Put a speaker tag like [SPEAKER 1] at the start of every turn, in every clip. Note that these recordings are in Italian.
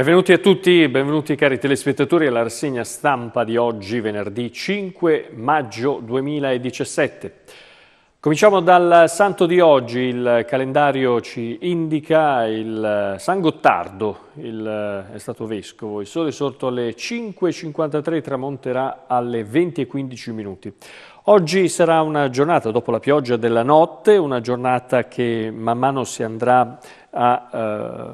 [SPEAKER 1] Benvenuti a tutti, benvenuti cari telespettatori alla rassegna stampa di oggi, venerdì 5 maggio 2017. Cominciamo dal santo di oggi, il calendario ci indica il eh, San Gottardo, il, eh, è stato vescovo, il sole sorto alle 5.53 tramonterà alle 20.15 minuti. Oggi sarà una giornata dopo la pioggia della notte, una giornata che man mano si andrà a eh,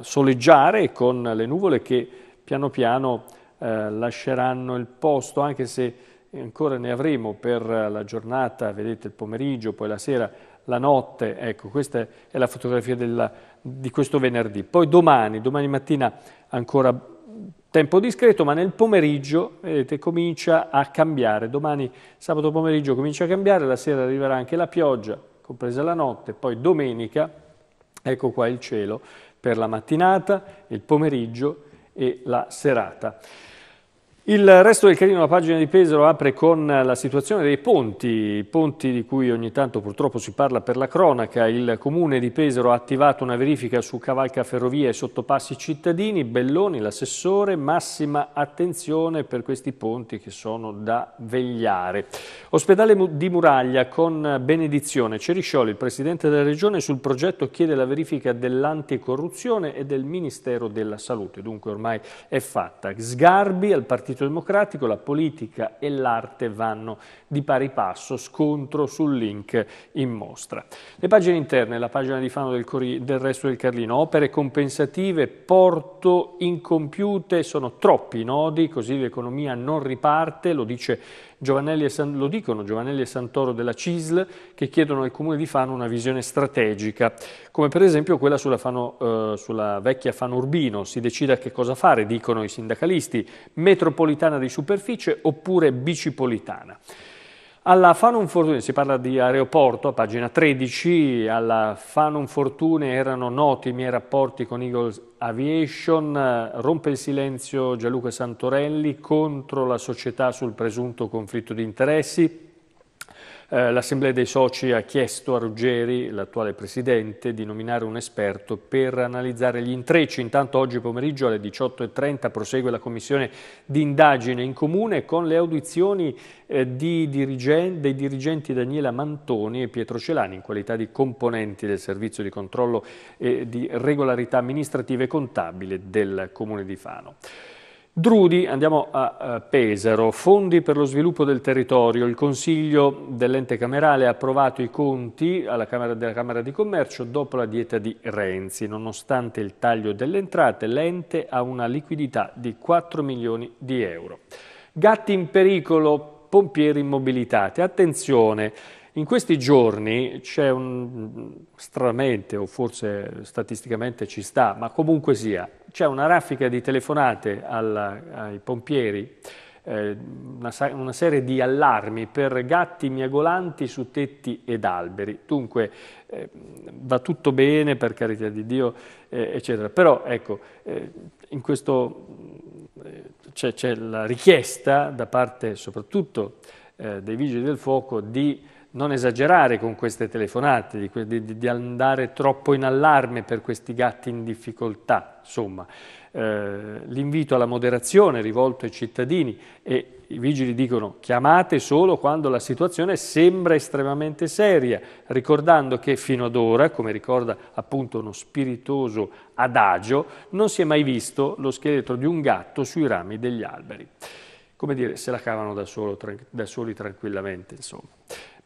[SPEAKER 1] soleggiare con le nuvole che piano piano eh, lasceranno il posto, anche se ancora ne avremo per la giornata, vedete il pomeriggio, poi la sera, la notte, ecco questa è la fotografia della, di questo venerdì. Poi domani, domani mattina ancora tempo discreto, ma nel pomeriggio vedete, comincia a cambiare. Domani sabato pomeriggio comincia a cambiare, la sera arriverà anche la pioggia, compresa la notte, poi domenica Ecco qua il cielo per la mattinata, il pomeriggio e la serata. Il resto del carino, la pagina di Pesaro apre con la situazione dei ponti, ponti di cui ogni tanto purtroppo si parla per la cronaca. Il comune di Pesaro ha attivato una verifica su cavalca cavalcaferrovie e sottopassi cittadini. Belloni, l'assessore, massima attenzione per questi ponti che sono da vegliare. Ospedale di Muraglia con benedizione. Ceriscioli, il presidente della regione, sul progetto chiede la verifica dell'anticorruzione e del Ministero della Salute. Dunque ormai è fatta. Sgarbi al partito Partito Democratico, la politica e l'arte vanno di pari passo, scontro sul link in mostra. Le pagine interne, la pagina di Fano del, Corri del Resto del Carlino, opere compensative, porto incompiute, sono troppi i nodi, così l'economia non riparte, lo dice Giovanelli San, lo dicono Giovanelli e Santoro della CISL che chiedono al Comune di Fano una visione strategica, come per esempio quella sulla, Fano, eh, sulla vecchia Fano Urbino, si decida che cosa fare, dicono i sindacalisti, metropolitana di superficie oppure bicipolitana. Alla Fanum Fortune, si parla di aeroporto, a pagina 13, alla Fanum Fortune erano noti i miei rapporti con Eagles Aviation, rompe il silenzio Gianluca Santorelli contro la società sul presunto conflitto di interessi, eh, L'Assemblea dei Soci ha chiesto a Ruggeri, l'attuale Presidente, di nominare un esperto per analizzare gli intrecci. Intanto oggi pomeriggio alle 18.30 prosegue la commissione d'indagine in comune con le audizioni eh, di dirigen dei dirigenti Daniela Mantoni e Pietro Celani in qualità di componenti del servizio di controllo e di regolarità amministrativa e contabile del Comune di Fano. Drudi, andiamo a eh, Pesaro, fondi per lo sviluppo del territorio, il Consiglio dell'ente camerale ha approvato i conti alla Camera della Camera di Commercio dopo la dieta di Renzi, nonostante il taglio delle entrate l'ente ha una liquidità di 4 milioni di euro. Gatti in pericolo, pompieri immobilitati, attenzione, in questi giorni c'è un stranamente, o forse statisticamente ci sta, ma comunque sia, c'è una raffica di telefonate alla, ai pompieri, eh, una, una, serie di allarmi per gatti miagolanti su tetti ed alberi. Dunque eh, va tutto bene, per carità di Dio, eh, eccetera. Però ecco, eh, in questo eh, c'è la richiesta da parte soprattutto eh, dei vigili del fuoco di non esagerare con queste telefonate, di, di, di, andare troppo in allarme per questi gatti in difficoltà, insomma. Eh, l'invito alla moderazione rivolto ai cittadini e i vigili dicono chiamate solo quando la situazione sembra estremamente seria, ricordando che fino ad ora, come ricorda appunto uno spiritoso adagio, non si è mai visto lo scheletro di un gatto sui rami degli alberi. Come dire, se la cavano da, solo, da soli tranquillamente, insomma.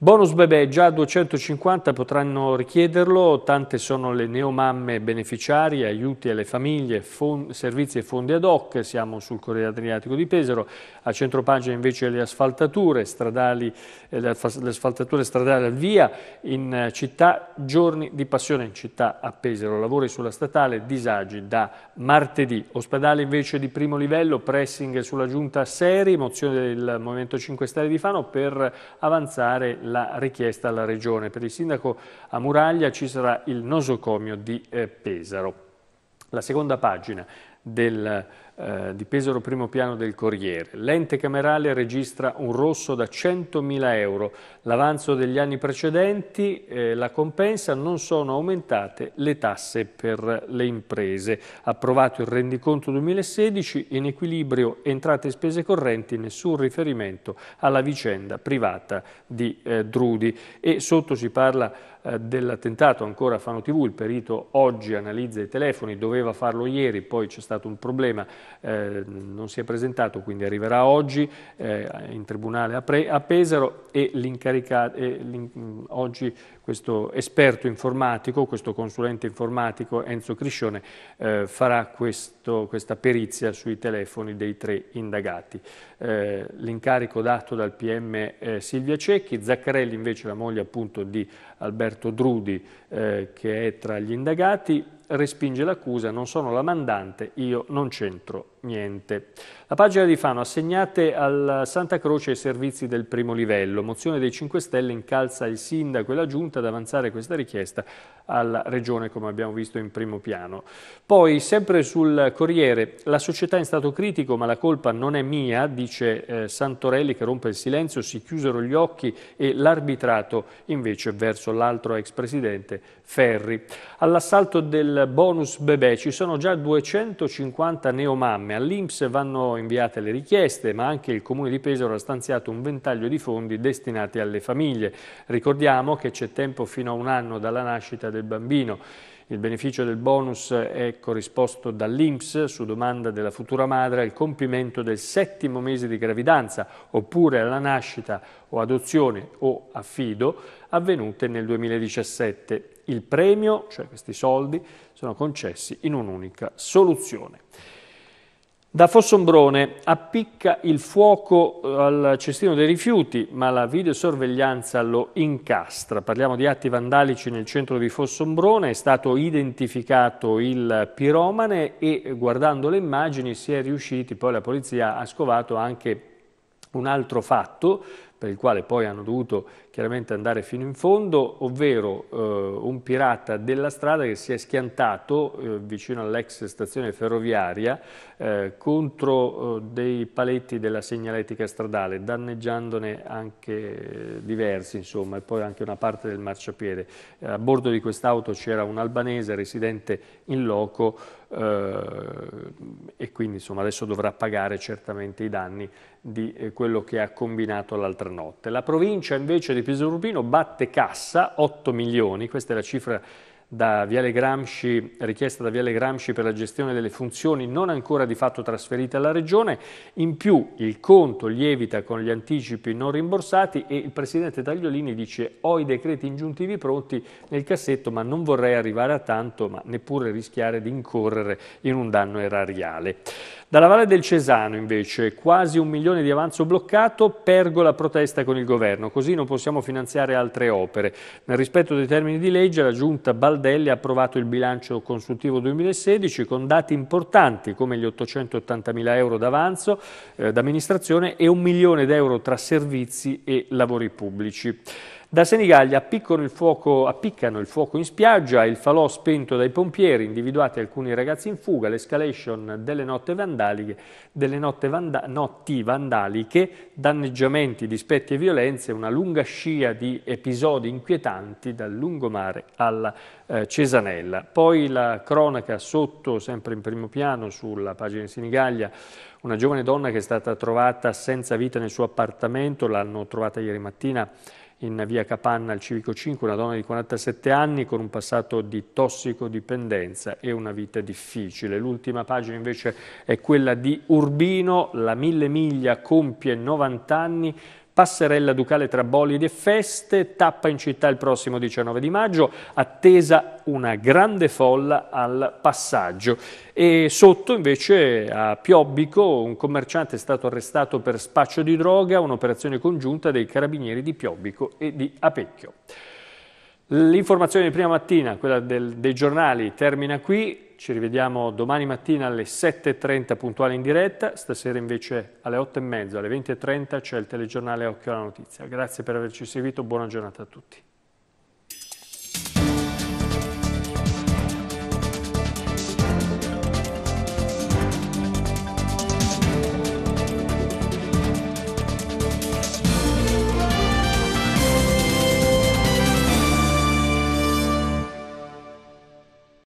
[SPEAKER 1] Bonus bebè già 250 potranno richiederlo, tante sono le neomamme beneficiarie, aiuti alle famiglie, servizi e fondi ad hoc, siamo sul Corriere Adriatico di Pesaro, a centropagina invece le asfaltature stradali, eh, le asfaltature stradali al via, in città giorni di passione in città a Pesaro, lavori sulla statale, disagi da martedì, ospedale invece di primo livello, pressing sulla giunta Seri, mozione del Movimento 5 Stelle di Fano per avanzare la richiesta alla Regione. Per il Sindaco a Muraglia ci sarà il nosocomio di eh, Pesaro. La seconda pagina del eh, di Pesaro primo piano del Corriere. L'ente camerale registra un rosso da 100.000 euro, l'avanzo degli anni precedenti, eh, la compensa, non sono aumentate le tasse per le imprese. Approvato il rendiconto 2016, in equilibrio entrate e spese correnti, nessun riferimento alla vicenda privata di eh, Drudi. E sotto si parla eh, dell'attentato ancora a Fano TV, il perito oggi analizza i telefoni, doveva farlo ieri, poi c'è stato un problema, eh, non si è presentato, quindi arriverà oggi eh, in tribunale a, Pre a Pesaro e l'incaricato, oggi questo esperto informatico, questo consulente informatico Enzo Criscione eh, farà questo, questa perizia sui telefoni dei tre indagati. Eh, l'incarico dato dal PM eh, Silvia Cecchi, Zaccarelli invece la moglie appunto di Alberto Roberto Drudi eh, che è tra gli indagati respinge l'accusa, non sono la mandante, io non c'entro niente. La pagina di Fano, assegnate al Santa Croce i servizi del primo livello, mozione dei 5 Stelle incalza il sindaco e la giunta ad avanzare questa richiesta alla regione come abbiamo visto in primo piano. Poi sempre sul Corriere, la società è in stato critico ma la colpa non è mia, dice eh, Santorelli che rompe il silenzio, si chiusero gli occhi e l'arbitrato invece verso l'altro ex presidente Ferri. All'assalto del bonus bebè ci sono già 250 neomamme, all'Inps vanno inviate le richieste, ma anche il Comune di Pesaro ha stanziato un ventaglio di fondi destinati alle famiglie. Ricordiamo che c'è tempo fino a un anno dalla nascita del bambino. Il beneficio del bonus è corrisposto dall'Inps su domanda della futura madre al compimento del settimo mese di gravidanza oppure alla nascita o adozione o affido avvenute nel 2017. Il premio, cioè questi soldi, sono concessi in un'unica soluzione. Da Fossombrone appicca il fuoco eh, al cestino dei rifiuti, ma la videosorveglianza lo incastra. Parliamo di atti vandalici nel centro di Fossombrone, è stato identificato il piromane e guardando le immagini si è riusciti, poi la polizia ha scovato anche un altro fatto per il quale poi hanno dovuto chiaramente andare fino in fondo, ovvero eh, un pirata della strada che si è schiantato eh, vicino all'ex stazione ferroviaria eh, contro eh, dei paletti della segnaletica stradale, danneggiandone anche diversi, insomma, e poi anche una parte del marciapiede. Eh, a bordo di quest'auto c'era un albanese residente in loco eh, e quindi insomma, adesso dovrà pagare certamente i danni di quello che ha combinato l'altra notte. La provincia invece di Piso Urbino batte cassa 8 milioni, questa è la cifra da Gramsci, richiesta da Viale Gramsci per la gestione delle funzioni non ancora di fatto trasferite alla Regione, in più il conto lievita con gli anticipi non rimborsati e il Presidente Tagliolini dice ho i decreti ingiuntivi pronti nel cassetto ma non vorrei arrivare a tanto ma neppure rischiare di incorrere in un danno erariale. Dalla Valle del Cesano invece quasi un milione di avanzo bloccato, pergo la protesta con il governo, così non possiamo finanziare altre opere. Nel rispetto dei termini di legge la giunta Baldelli ha approvato il bilancio consultivo 2016 con dati importanti come gli 880 mila euro d'avanzo eh, d'amministrazione e un milione di euro tra servizi e lavori pubblici. Da Senigallia appiccano il fuoco, appiccano il fuoco in spiaggia, il falò spento dai pompieri, individuati alcuni ragazzi in fuga, l'escalation delle, delle vanda, notti vandaliche, danneggiamenti, dispetti e violenze, una lunga scia di episodi inquietanti dal lungomare alla eh, Cesanella. Poi la cronaca sotto, sempre in primo piano, sulla pagina di Senigallia, una giovane donna che è stata trovata senza vita nel suo appartamento, l'hanno trovata ieri mattina in via Capanna al Civico 5 una donna di 47 anni con un passato di tossicodipendenza e una vita difficile. L'ultima pagina invece è quella di Urbino, la mille miglia compie 90 anni, passerella Ducale tra bolide e feste, tappa in città il prossimo 19 di maggio, attesa una grande folla al passaggio. E sotto invece a Piobbico un commerciante è stato arrestato per spaccio di droga, un'operazione congiunta dei carabinieri di Piobbico e di Apecchio. L'informazione di prima mattina, quella del, dei giornali, termina qui. Ci rivediamo domani mattina alle 7.30 puntuale in diretta, stasera invece alle 8.30, alle 20.30 c'è il telegiornale Occhio alla Notizia. Grazie per averci seguito, buona giornata a tutti.